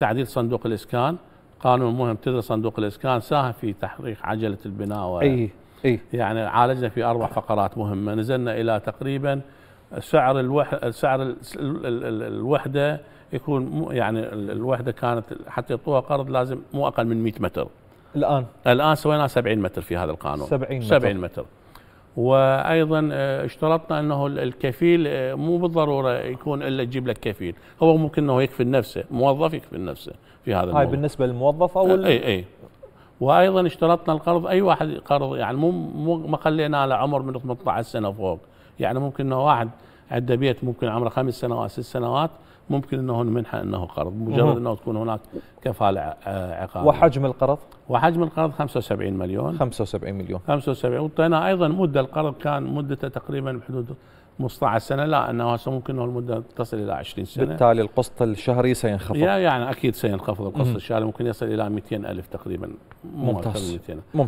تعديل صندوق الاسكان قانون مهم تدري صندوق الاسكان ساهم في تحريك عجله البناء و... اي اي يعني عالجنا في اربع فقرات مهمه نزلنا الى تقريبا سعر الوح... سعر الوحده يكون يعني الوحده كانت حتى يعطوها قرض لازم مو اقل من 100 متر الان الان سوينا 70 متر في هذا القانون 70 متر 70 متر وايضا آه، اشترطنا انه الكفيل آه، مو بالضروره يكون الا تجيب لك كفيل هو ممكن انه يكفي نفسه موظف يكفي نفسه في هذا الموضوع هاي بالنسبه للموظف او آه، اي اي وايضا اشترطنا القرض اي واحد قرض يعني مو ما خلينا على عمر من 18 سنه فوق يعني ممكن انه واحد بيت ممكن عمره خمس سنوات ست سنوات ممكن انه منحى انه قرض مجرد انه تكون هناك كفاله آه، عقار وحجم القرض؟ وحجم القرض 75 مليون 75 مليون 75 وطينا ايضا مده القرض كان مدته تقريبا بحدود 15 سنه لا انه هسه ممكن انه المده تصل الى 20 سنه بالتالي القسط الشهري سينخفض يعني اكيد سينخفض القسط الشهري ممكن يصل الى 200 الف تقريبا ممتاز ممتاز